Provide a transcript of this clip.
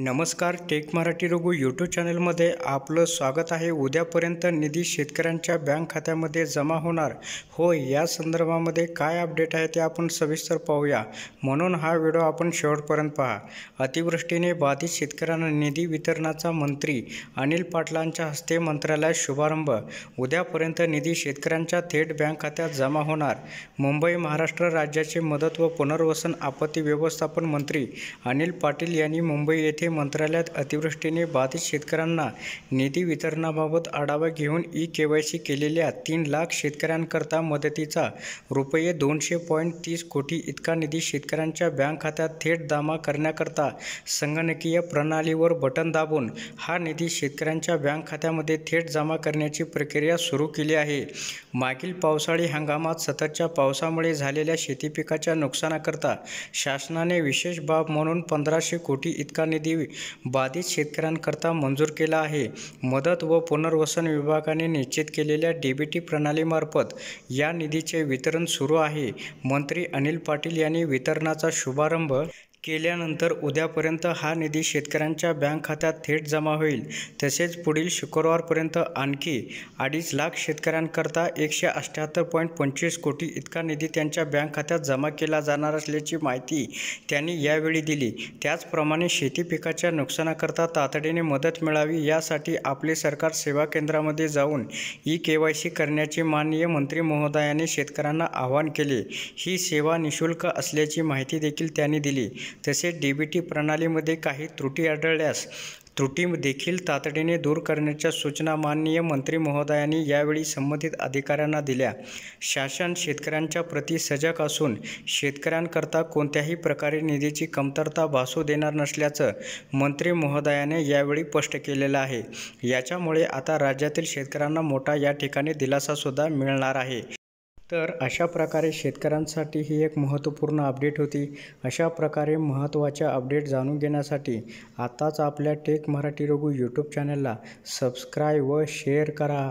नमस्कार take Marathi Raghu YouTube चॅनलमध्ये आपलं स्वागत आहे उद्यापर्यंत निधी शेतकऱ्यांच्या बँक खात्यामध्ये जमा होणार होय या संदर्भामध्ये काय अपडेट आहे ते आपण सविस्तर पाहूया म्हणून हा व्हिडिओ आपण शेवटपर्यंत पहा अतिवृष्टीने बाधित शेतकऱ्यांना निधी वितरणाचा मंत्री अनिल पाटलांच्या हस्ते मंत्रालयात शुभारंभ उद्यापर्यंत निधी शेतकऱ्यांच्या थेट बँक खात्यात जमा होणार मुंबई महाराष्ट्र राज्याचे मदत व पुनर्वसन आपत्ती व्यवस्थापन मंत्री अनिल पाटील यांनी मुंबई येथे मंत्रालयात अतिवृष्टीने बाधित शेतकऱ्यांना निधी वितरणाबाबत आढावा घेऊन ई के वाय सी केलेल्या तीन लाख शेतकऱ्यांकरता मदतीचा रुपये दोनशे पॉईंट तीस कोटी इतका निधी शेतकऱ्यांच्या बँक खात्यात थेट जमा करण्याकरता संगणकीय प्रणालीवर बटन दाबून हा निधी शेतकऱ्यांच्या बँक खात्यामध्ये थेट जमा करण्याची प्रक्रिया सुरू केली आहे मागील पावसाळी हंगामात सततच्या पावसामुळे झालेल्या शेतीपिकाच्या नुकसानाकरता शासनाने विशेष बाब म्हणून पंधराशे कोटी इतका निधी निधी बाधित शेतकऱ्यांकरता मंजूर केला आहे मदत व पुनर्वसन विभागाने निश्चित केलेल्या डीबीटी प्रणालीमार्फत या निधीचे वितरण सुरू आहे मंत्री अनिल पाटील यांनी वितरणाचा शुभारंभ केल्यानंतर उद्यापर्यंत हा निधी शेतकऱ्यांच्या बँक खात्यात थेट जमा होईल तसेच पुढील शुक्रवारपर्यंत आणखी अडीच लाख शेतकऱ्यांकरता एकशे अठ्ठ्याहत्तर पॉईंट पंचवीस कोटी इतका निधी त्यांच्या बँक खात्यात जमा केला जाणार असल्याची माहिती त्यांनी यावेळी दिली त्याचप्रमाणे शेती पिकाच्या नुकसानाकरता तातडीने मदत मिळावी यासाठी आपले सरकार सेवा केंद्रामध्ये जाऊन ई के वाय सी करण्याचे माननीय मंत्री महोदयाने शेतकऱ्यांना आवाहन केले ही सेवा निशुल्क असल्याची माहिती देखील त्यांनी दिली तसेच डी बी टी प्रणालीमध्ये काही त्रुटी आढळल्यास त्रुटी देखील तातडीने दूर करण्याच्या सूचना माननीय मंत्री महोदयांनी यावेळी संबंधित अधिकाऱ्यांना दिल्या शासन शेतकऱ्यांच्या प्रति सजग असून शेतकऱ्यांकरता कोणत्याही प्रकारे निधीची कमतरता भासू देणार नसल्याचं मंत्री महोदयाने यावेळी स्पष्ट केलेलं आहे याच्यामुळे आता राज्यातील शेतकऱ्यांना मोठा या ठिकाणी दिलासासुद्धा मिळणार आहे तर अशा प्रकारे शेतकऱ्यांसाठी ही एक महत्त्वपूर्ण अपडेट होती अशा प्रकारे महत्त्वाच्या अपडेट जाणून घेण्यासाठी आताच आपल्या टेक मराठी रघु यूट्यूब चॅनलला सबस्क्राईब व शेअर करा